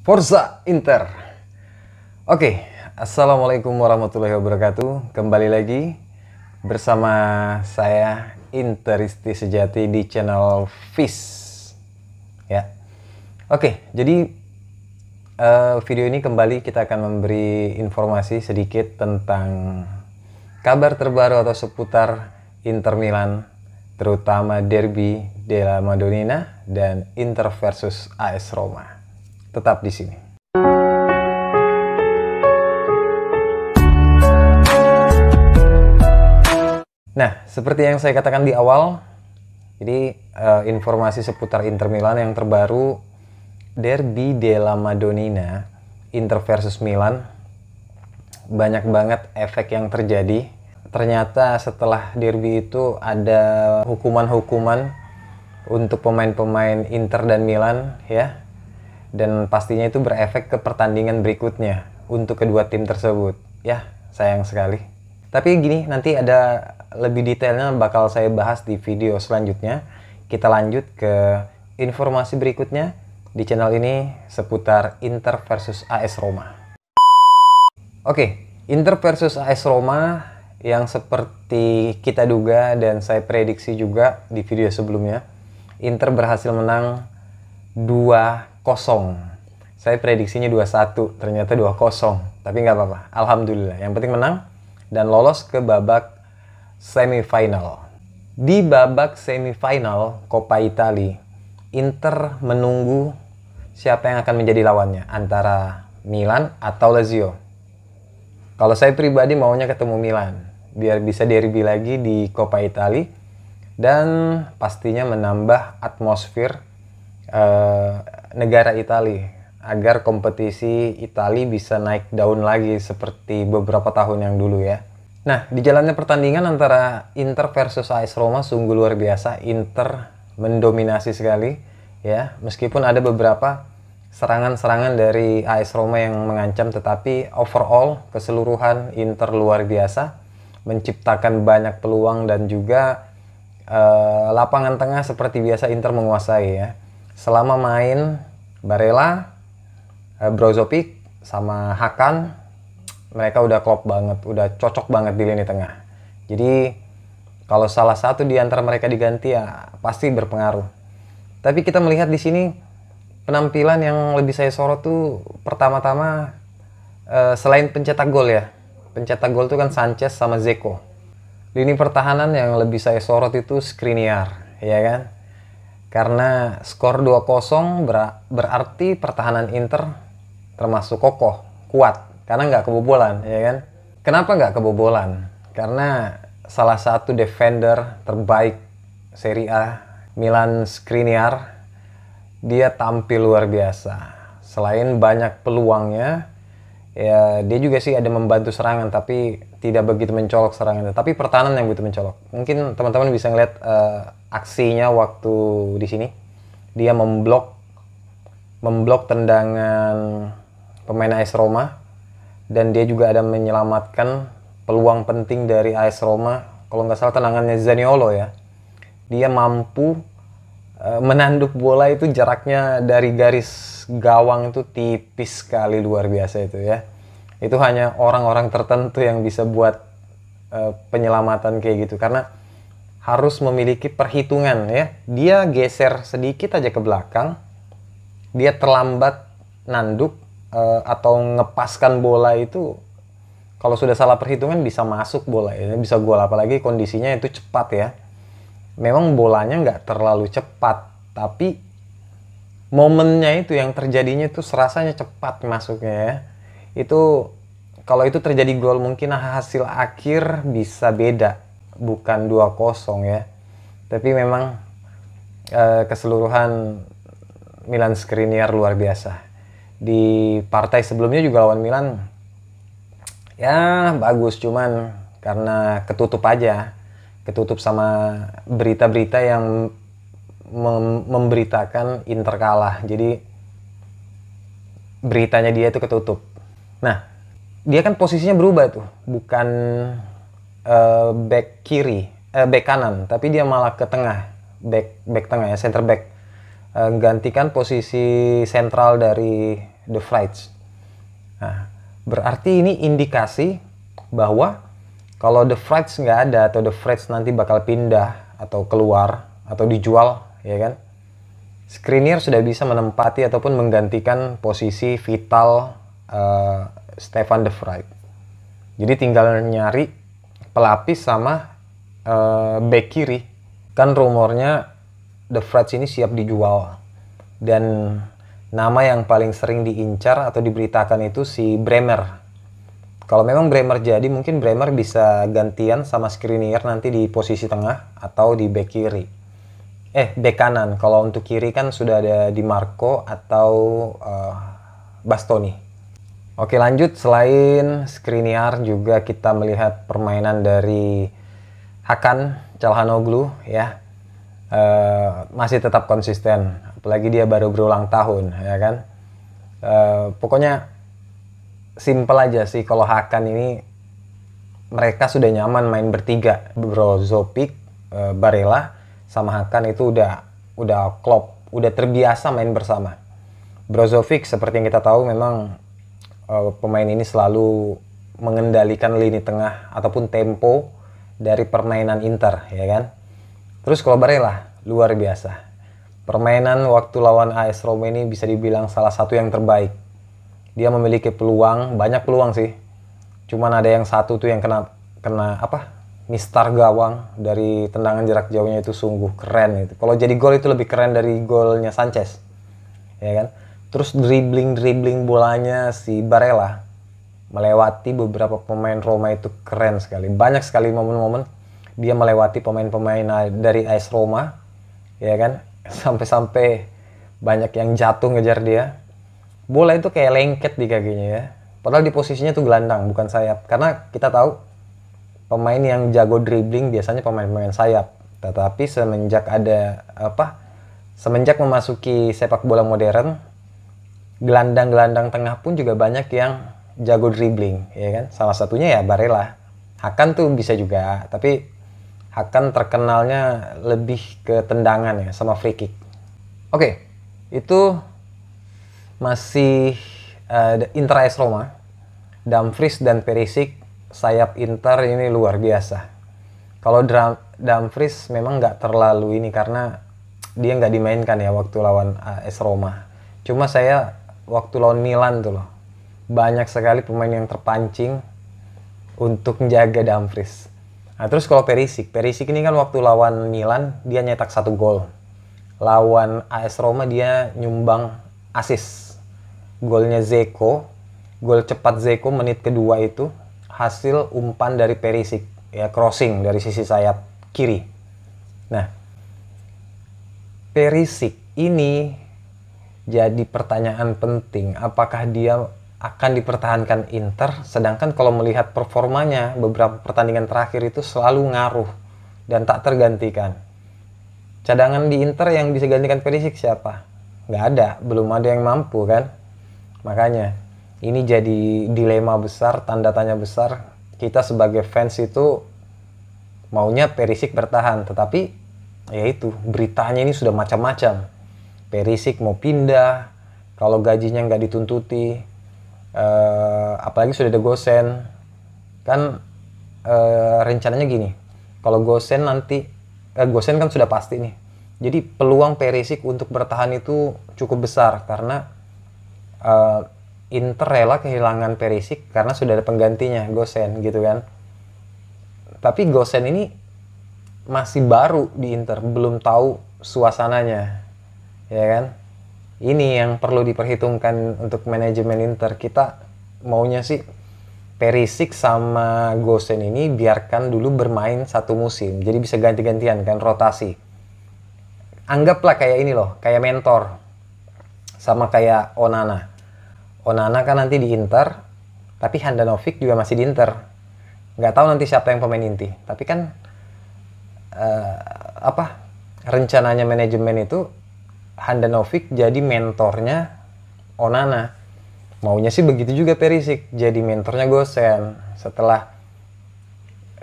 Forza Inter. Oke, okay. assalamualaikum warahmatullahi wabarakatuh. Kembali lagi bersama saya Interisti sejati di channel Fis. Ya. Oke, okay, jadi uh, video ini kembali kita akan memberi informasi sedikit tentang kabar terbaru atau seputar Inter Milan terutama derby della Madonnina dan Inter versus AS Roma tetap di sini. Nah, seperti yang saya katakan di awal, jadi uh, informasi seputar Inter Milan yang terbaru Derby della Madonnina Inter versus Milan banyak banget efek yang terjadi. Ternyata setelah derby itu ada hukuman-hukuman untuk pemain-pemain Inter dan Milan ya dan pastinya itu berefek ke pertandingan berikutnya untuk kedua tim tersebut. Ya, sayang sekali. Tapi gini, nanti ada lebih detailnya bakal saya bahas di video selanjutnya. Kita lanjut ke informasi berikutnya di channel ini seputar Inter versus AS Roma. Oke, okay, Inter versus AS Roma yang seperti kita duga dan saya prediksi juga di video sebelumnya, Inter berhasil menang 2 kosong. Saya prediksinya 21, ternyata 2 kosong Tapi nggak apa-apa, Alhamdulillah. Yang penting menang dan lolos ke babak semifinal. Di babak semifinal Coppa Italia, Inter menunggu siapa yang akan menjadi lawannya antara Milan atau Lazio. Kalau saya pribadi maunya ketemu Milan biar bisa derby lagi di Coppa Italia dan pastinya menambah atmosfer eh, negara Italia agar kompetisi Italia bisa naik daun lagi seperti beberapa tahun yang dulu ya. Nah, di jalannya pertandingan antara Inter versus AS Roma sungguh luar biasa. Inter mendominasi sekali ya, meskipun ada beberapa serangan-serangan dari AS Roma yang mengancam tetapi overall keseluruhan Inter luar biasa menciptakan banyak peluang dan juga uh, lapangan tengah seperti biasa Inter menguasai ya selama main Barella, eh, Brozovic sama Hakan mereka udah klop banget, udah cocok banget di lini tengah. Jadi kalau salah satu di antara mereka diganti ya pasti berpengaruh. Tapi kita melihat di sini penampilan yang lebih saya sorot tuh pertama-tama eh, selain pencetak gol ya. Pencetak gol tuh kan Sanchez sama Zeko. Lini pertahanan yang lebih saya sorot itu Skriniar, ya kan? Karena skor 2-0 berarti pertahanan Inter termasuk kokoh, kuat. Karena nggak kebobolan, ya kan? Kenapa nggak kebobolan? Karena salah satu defender terbaik Serie A, Milan Skriniar, dia tampil luar biasa. Selain banyak peluangnya, ya dia juga sih ada membantu serangan tapi tidak begitu mencolok serangannya tapi pertahanan yang begitu mencolok mungkin teman-teman bisa ngeliat uh, aksinya waktu di sini dia memblok memblok tendangan pemain AS Roma dan dia juga ada menyelamatkan peluang penting dari AS Roma kalau nggak salah tendangannya Zaniolo ya dia mampu uh, menanduk bola itu jaraknya dari garis gawang itu tipis sekali luar biasa itu ya. Itu hanya orang-orang tertentu yang bisa buat uh, penyelamatan kayak gitu karena harus memiliki perhitungan ya. Dia geser sedikit aja ke belakang, dia terlambat nanduk uh, atau ngepaskan bola itu kalau sudah salah perhitungan bisa masuk bola ya bisa gol apalagi kondisinya itu cepat ya memang bolanya nggak terlalu cepat tapi momennya itu yang terjadinya itu serasanya cepat masuknya ya. Itu kalau itu terjadi gol mungkin hasil akhir bisa beda bukan 2-0 ya. Tapi memang e, keseluruhan Milan Skriniar luar biasa. Di partai sebelumnya juga lawan Milan ya bagus cuman karena ketutup aja ketutup sama berita-berita yang mem memberitakan Inter kalah. Jadi beritanya dia itu ketutup. Nah, dia kan posisinya berubah tuh, bukan uh, back kiri, uh, back kanan, tapi dia malah ke tengah, back back tengah ya, center back. Uh, eh, gantikan posisi sentral dari The flights. Nah, berarti ini indikasi bahwa kalau The Frights nggak ada atau The Frights nanti bakal pindah atau keluar atau dijual ya kan? Skriniar sudah bisa menempati ataupun menggantikan posisi vital uh, Stefan de Vrij. Jadi tinggal nyari pelapis sama uh, eh, back kiri. Kan rumornya de Vrij ini siap dijual. Dan nama yang paling sering diincar atau diberitakan itu si Bremer. Kalau memang Bremer jadi, mungkin Bremer bisa gantian sama Skriniar nanti di posisi tengah atau di back kiri eh bek kanan. Kalau untuk kiri kan sudah ada Di Marco atau uh, Bastoni. Oke lanjut selain Skriniar juga kita melihat permainan dari Hakan Calhanoglu ya uh, masih tetap konsisten apalagi dia baru berulang tahun ya kan uh, pokoknya simple aja sih kalau Hakan ini mereka sudah nyaman main bertiga Brozovic, uh, Barella sama Hakan itu udah udah klop, udah terbiasa main bersama. Brozovic seperti yang kita tahu memang uh, pemain ini selalu mengendalikan lini tengah ataupun tempo dari permainan Inter, ya kan? Terus kalau Barella luar biasa. Permainan waktu lawan AS Roma ini bisa dibilang salah satu yang terbaik. Dia memiliki peluang, banyak peluang sih. Cuman ada yang satu tuh yang kena kena apa? Mistar gawang dari tendangan jarak jauhnya itu sungguh keren itu. Kalau jadi gol itu lebih keren dari golnya Sanchez. Ya kan? Terus dribbling-dribbling bolanya si Barella melewati beberapa pemain Roma itu keren sekali. Banyak sekali momen-momen dia melewati pemain-pemain dari AS Roma, ya kan? Sampai-sampai banyak yang jatuh ngejar dia. Bola itu kayak lengket di kakinya ya. Padahal di posisinya tuh gelandang, bukan sayap. Karena kita tahu pemain yang jago dribbling biasanya pemain-pemain sayap. Tetapi semenjak ada apa? Semenjak memasuki sepak bola modern, gelandang-gelandang tengah pun juga banyak yang jago dribbling, ya kan? Salah satunya ya Barella. Hakan tuh bisa juga, tapi Hakan terkenalnya lebih ke tendangan ya sama free kick. Oke, itu masih uh, eh, Inter AS Roma. Dumfries dan Perisic sayap Inter ini luar biasa. Kalau Dumfries memang nggak terlalu ini karena dia nggak dimainkan ya waktu lawan AS Roma. Cuma saya waktu lawan Milan tuh loh banyak sekali pemain yang terpancing untuk menjaga Dumfries. Nah, terus kalau Perisik, Perisik ini kan waktu lawan Milan dia nyetak satu gol. Lawan AS Roma dia nyumbang asis. Golnya Zeko, gol cepat Zeko menit kedua itu hasil umpan dari Perisik ya crossing dari sisi sayap kiri. Nah, Perisik ini jadi pertanyaan penting apakah dia akan dipertahankan Inter sedangkan kalau melihat performanya beberapa pertandingan terakhir itu selalu ngaruh dan tak tergantikan. Cadangan di Inter yang bisa gantikan Perisik siapa? Gak ada, belum ada yang mampu kan? Makanya ini jadi dilema besar, tanda tanya besar. Kita sebagai fans itu maunya Perisik bertahan, tetapi ya itu beritanya ini sudah macam-macam. Perisik mau pindah, kalau gajinya nggak dituntuti, eh, apalagi sudah ada gosen, kan eh, rencananya gini, kalau gosen nanti, eh, gosen kan sudah pasti nih. Jadi peluang Perisik untuk bertahan itu cukup besar karena eh, Inter rela kehilangan Perisik karena sudah ada penggantinya Gosen gitu kan tapi Gosen ini masih baru di Inter belum tahu suasananya ya kan ini yang perlu diperhitungkan untuk manajemen Inter kita maunya sih Perisik sama Gosen ini biarkan dulu bermain satu musim jadi bisa ganti-gantian kan rotasi anggaplah kayak ini loh kayak mentor sama kayak Onana Onana kan nanti di Inter, tapi Handanovic juga masih di Inter. Nggak tahu nanti siapa yang pemain inti. Tapi kan uh, apa rencananya manajemen itu Handanovic jadi mentornya Onana. Maunya sih begitu juga Perisik, jadi mentornya Gosen. Setelah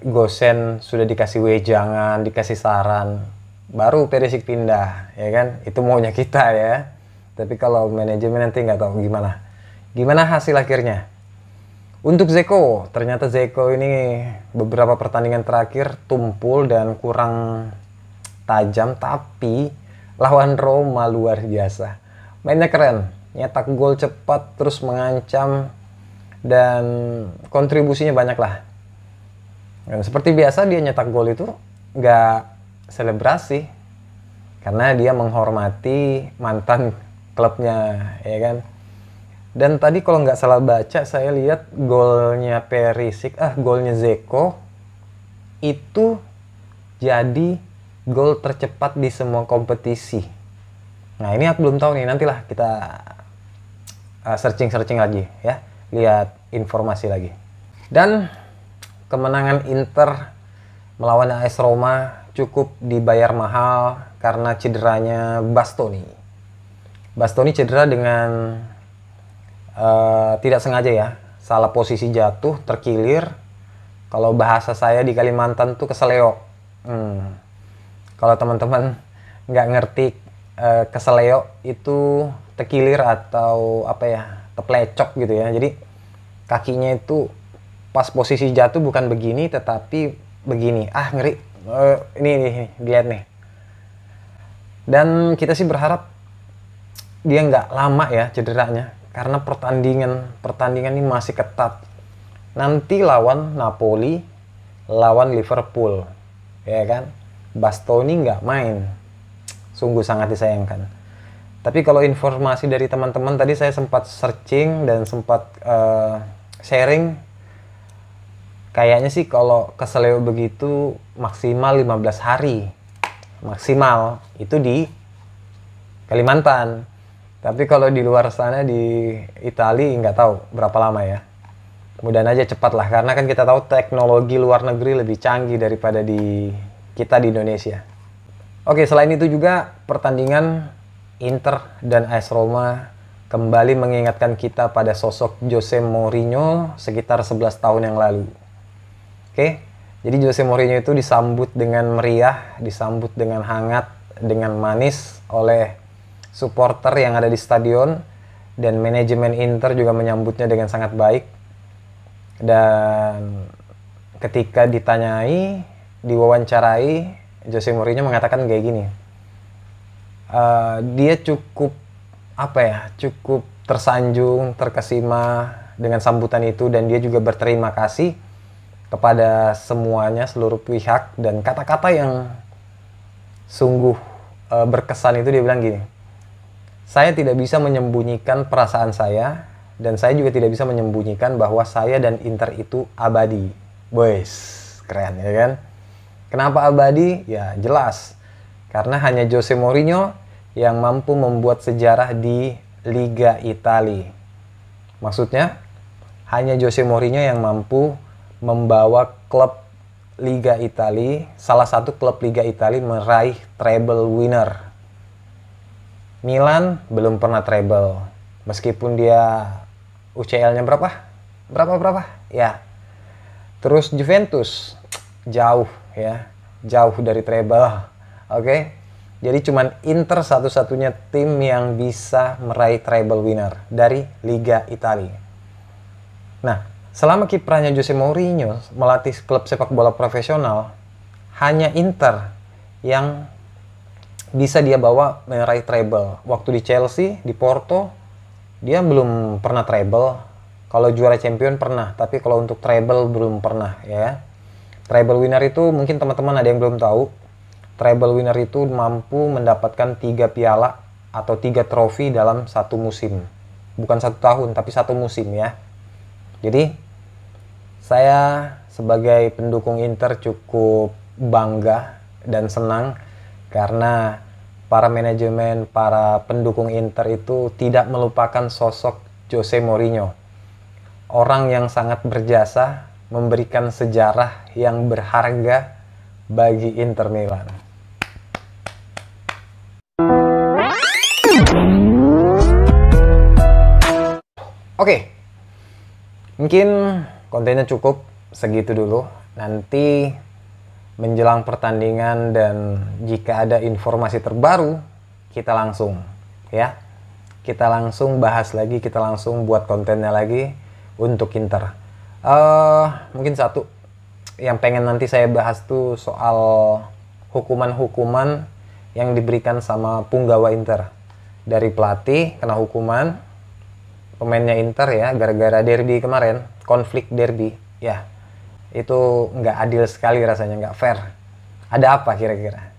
Gosen sudah dikasih wejangan, dikasih saran, baru Perisik pindah, ya kan? Itu maunya kita ya. Tapi kalau manajemen nanti nggak tahu gimana Gimana hasil akhirnya? Untuk Zeko, ternyata Zeko ini beberapa pertandingan terakhir tumpul dan kurang tajam, tapi lawan Roma luar biasa. Mainnya keren, nyetak gol cepat, terus mengancam, dan kontribusinya banyak lah. Dan seperti biasa dia nyetak gol itu nggak selebrasi, karena dia menghormati mantan klubnya, ya kan? Dan tadi kalau nggak salah baca saya lihat golnya Perisik ah golnya Zeko itu jadi gol tercepat di semua kompetisi. Nah ini aku belum tahu nih, nantilah kita ah, searching-searching lagi ya, lihat informasi lagi. Dan kemenangan Inter melawan AS Roma cukup dibayar mahal karena cederanya Bastoni. Bastoni cedera dengan uh, tidak sengaja ya salah posisi jatuh terkilir kalau bahasa saya di Kalimantan tuh keseleo hmm. kalau teman-teman nggak ngerti uh, eh, keseleo itu terkilir atau apa ya terpelecok gitu ya jadi kakinya itu pas posisi jatuh bukan begini tetapi begini ah ngeri uh, ini, ini, ini lihat nih dan kita sih berharap dia nggak lama ya cederanya karena pertandingan pertandingan ini masih ketat. Nanti lawan Napoli, lawan Liverpool, ya kan? Bastoni nggak main, sungguh sangat disayangkan. Tapi kalau informasi dari teman-teman tadi saya sempat searching dan sempat uh, sharing, kayaknya sih kalau keseleo begitu maksimal 15 hari, maksimal itu di Kalimantan tapi kalau di luar sana di Italia nggak tahu berapa lama ya. Mudah aja cepat lah karena kan kita tahu teknologi luar negeri lebih canggih daripada di kita di Indonesia. Oke, selain itu juga pertandingan Inter dan AS Roma kembali mengingatkan kita pada sosok Jose Mourinho sekitar 11 tahun yang lalu. Oke, jadi Jose Mourinho itu disambut dengan meriah, disambut dengan hangat, dengan manis oleh supporter yang ada di stadion dan manajemen Inter juga menyambutnya dengan sangat baik. Dan ketika ditanyai, diwawancarai, Jose Mourinho mengatakan kayak gini. Uh, dia cukup apa ya? Cukup tersanjung, terkesima dengan sambutan itu dan dia juga berterima kasih kepada semuanya seluruh pihak dan kata-kata yang sungguh uh, berkesan itu dia bilang gini saya tidak bisa menyembunyikan perasaan saya dan saya juga tidak bisa menyembunyikan bahwa saya dan Inter itu abadi. Boys, keren ya kan? Kenapa abadi? Ya jelas, karena hanya Jose Mourinho yang mampu membuat sejarah di Liga Italia. Maksudnya, hanya Jose Mourinho yang mampu membawa klub Liga Italia, salah satu klub Liga Italia meraih treble winner Milan belum pernah treble. Meskipun dia UCL-nya berapa? Berapa berapa? Ya. Terus Juventus jauh ya, jauh dari treble. Oke. Jadi cuman Inter satu-satunya tim yang bisa meraih treble winner dari Liga Italia. Nah, selama kiprahnya Jose Mourinho melatih klub sepak bola profesional, hanya Inter yang bisa dia bawa meraih treble. Waktu di Chelsea, di Porto, dia belum pernah treble. Kalau juara champion pernah, tapi kalau untuk treble belum pernah ya. Treble winner itu mungkin teman-teman ada yang belum tahu. Treble winner itu mampu mendapatkan tiga piala atau tiga trofi dalam satu musim. Bukan satu tahun, tapi satu musim ya. Jadi, saya sebagai pendukung Inter cukup bangga dan senang karena para manajemen, para pendukung Inter itu tidak melupakan sosok Jose Mourinho. Orang yang sangat berjasa memberikan sejarah yang berharga bagi Inter Milan. Oke, okay. mungkin kontennya cukup segitu dulu. Nanti menjelang pertandingan dan jika ada informasi terbaru kita langsung ya kita langsung bahas lagi kita langsung buat kontennya lagi untuk Inter uh, mungkin satu yang pengen nanti saya bahas tuh soal hukuman-hukuman yang diberikan sama punggawa Inter dari pelatih kena hukuman pemainnya Inter ya gara-gara derby kemarin konflik derby ya itu nggak adil sekali rasanya, nggak fair. Ada apa kira-kira?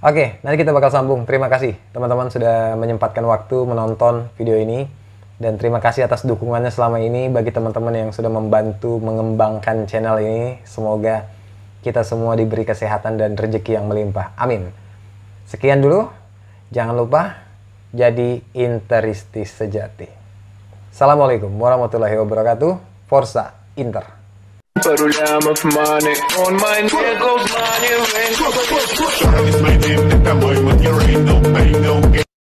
Oke, nanti kita bakal sambung. Terima kasih teman-teman sudah menyempatkan waktu menonton video ini. Dan terima kasih atas dukungannya selama ini bagi teman-teman yang sudah membantu mengembangkan channel ini. Semoga kita semua diberi kesehatan dan rezeki yang melimpah. Amin. Sekian dulu. Jangan lupa jadi interistis sejati. Assalamualaikum warahmatullahi wabarakatuh. Forza Inter. Purple lamb of money On my neck goes money ring Service my name, think I'm with ain't no pain, no